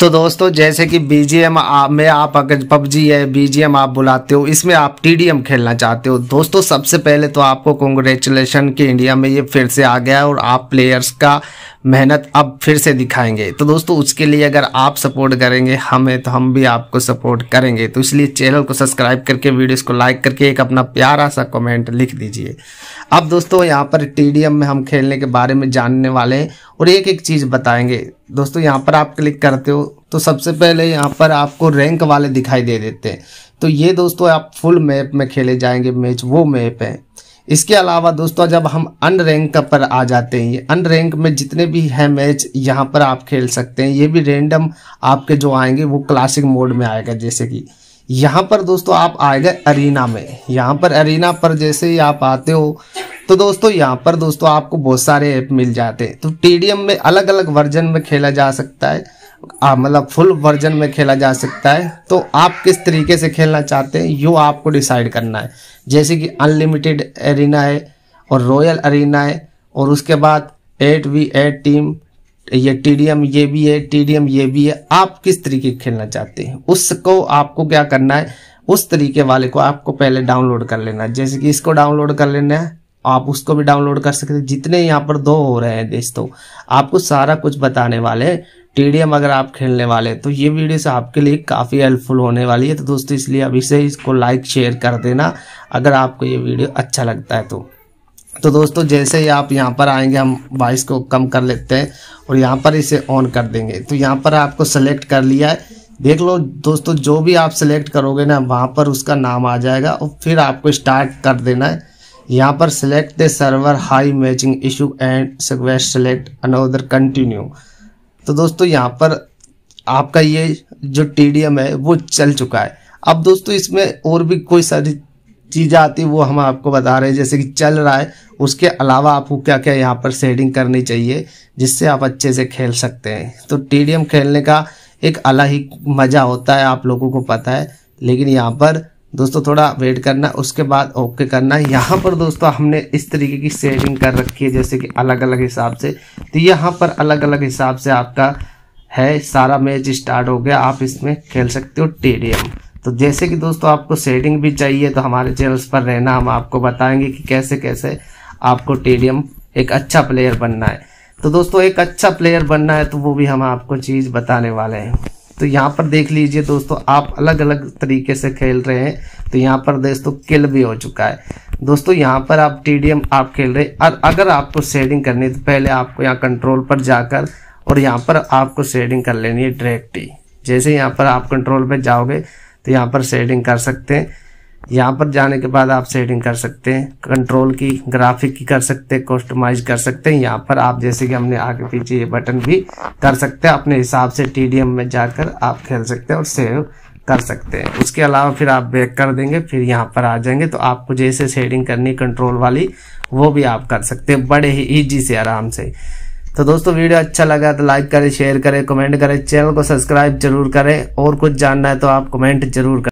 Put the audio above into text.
तो दोस्तों जैसे कि बीजीएम में आप अगर पबजी है बीजीएम आप बुलाते हो इसमें आप टीडीएम खेलना चाहते हो दोस्तों सबसे पहले तो आपको कॉन्ग्रेचुलेसन कि इंडिया में ये फिर से आ गया है और आप प्लेयर्स का मेहनत अब फिर से दिखाएंगे तो दोस्तों उसके लिए अगर आप सपोर्ट करेंगे हमें तो हम भी आपको सपोर्ट करेंगे तो इसलिए चैनल को सब्सक्राइब करके वीडियोस को लाइक करके एक अपना प्यारा सा कमेंट लिख दीजिए अब दोस्तों यहाँ पर टी में हम खेलने के बारे में जानने वाले हैं और एक एक चीज़ बताएंगे दोस्तों यहाँ पर आप क्लिक करते हो तो सबसे पहले यहाँ पर आपको रैंक वाले दिखाई दे देते हैं तो ये दोस्तों आप फुल मैप में खेले जाएंगे मैच वो मैप है इसके अलावा दोस्तों जब हम अन रैंक पर आ जाते हैं अन रैंक में जितने भी हैं मैच यहाँ पर आप खेल सकते हैं ये भी रेंडम आपके जो आएंगे वो क्लासिक मोड में आएगा जैसे कि यहाँ पर दोस्तों आप आएगा अरीना में यहाँ पर अरीना पर जैसे ही आप आते हो तो दोस्तों यहाँ पर दोस्तों आपको बहुत सारे ऐप मिल जाते हैं तो टी में अलग अलग वर्जन में खेला जा सकता है मतलब फुल वर्जन में खेला जा सकता है तो आप किस तरीके से खेलना चाहते हैं यो आपको डिसाइड करना है जैसे कि अनलिमिटेड एरिना है और रॉयल अरीना है और उसके बाद एट वी एट टीम ये टी ये भी है टी ये भी है आप किस तरीके खेलना चाहते हैं उसको आपको क्या करना है उस तरीके वाले को आपको पहले डाउनलोड कर लेना है जैसे कि इसको डाउनलोड कर लेना है आप उसको भी डाउनलोड कर सकते हैं जितने यहाँ पर दो हो रहे हैं देश तो आपको सारा कुछ बताने वाले हैं टीडीएम अगर आप खेलने वाले तो ये से आपके लिए काफ़ी हेल्पफुल होने वाली है तो दोस्तों इसलिए अभी से इसको लाइक शेयर कर देना अगर आपको ये वीडियो अच्छा लगता है तो तो दोस्तों जैसे ही आप यहाँ पर आएंगे हम वॉइस को कम कर लेते हैं और यहाँ पर इसे ऑन कर देंगे तो यहाँ पर आपको सेलेक्ट कर लिया है देख लो दोस्तों जो भी आप सेलेक्ट करोगे ना वहाँ पर उसका नाम आ जाएगा और फिर आपको स्टार्ट कर देना है यहाँ पर select the server high matching issue and request select another continue तो दोस्तों यहाँ पर आपका ये जो टी है वो चल चुका है अब दोस्तों इसमें और भी कोई सारी चीज़ें आती वो हम आपको बता रहे हैं जैसे कि चल रहा है उसके अलावा आपको क्या क्या यहाँ पर सेडिंग करनी चाहिए जिससे आप अच्छे से खेल सकते हैं तो टी खेलने का एक अलग ही मज़ा होता है आप लोगों को पता है लेकिन यहाँ पर दोस्तों थोड़ा वेट करना उसके बाद ओके करना यहाँ पर दोस्तों हमने इस तरीके की सेटिंग कर रखी है जैसे कि अलग अलग हिसाब से तो यहाँ पर अलग अलग हिसाब से आपका है सारा मैच स्टार्ट हो गया आप इसमें खेल सकते हो टेडियम तो जैसे कि दोस्तों आपको सेटिंग भी चाहिए तो हमारे चैनल्स पर रहना हम आपको बताएंगे कि कैसे कैसे आपको टेडियम एक अच्छा प्लेयर बनना है तो दोस्तों एक अच्छा प्लेयर बनना है तो वो भी हम आपको चीज़ बताने वाले हैं तो यहाँ पर देख लीजिए दोस्तों आप अलग अलग तरीके से खेल रहे हैं तो यहाँ पर दोस्तों किल भी हो चुका है दोस्तों यहाँ पर आप टी आप खेल रहे हैं और अगर आपको शेडिंग करनी है तो पहले आपको यहाँ कंट्रोल पर जाकर और यहाँ पर आपको शेडिंग कर लेनी है डायरेक्टली जैसे यहाँ पर आप कंट्रोल पर जाओगे तो यहाँ पर शेडिंग कर सकते हैं यहाँ पर जाने के बाद आप सेटिंग कर सकते हैं कंट्रोल की ग्राफिक की कर सकते हैं कस्टमाइज कर सकते हैं यहाँ पर आप जैसे कि हमने आगे पीछे ये बटन भी कर सकते हैं अपने हिसाब से टी में जाकर आप खेल सकते हैं और सेव कर सकते हैं उसके अलावा फिर आप बैक कर देंगे फिर यहाँ पर आ जाएंगे तो आपको जैसे सेटिंग करनी कंट्रोल वाली वो भी आप कर सकते हैं बड़े ही ईजी से आराम से तो दोस्तों वीडियो अच्छा लगा तो लाइक करें शेयर करें कमेंट करें चैनल को सब्सक्राइब जरूर करें और कुछ जानना है तो आप कमेंट जरूर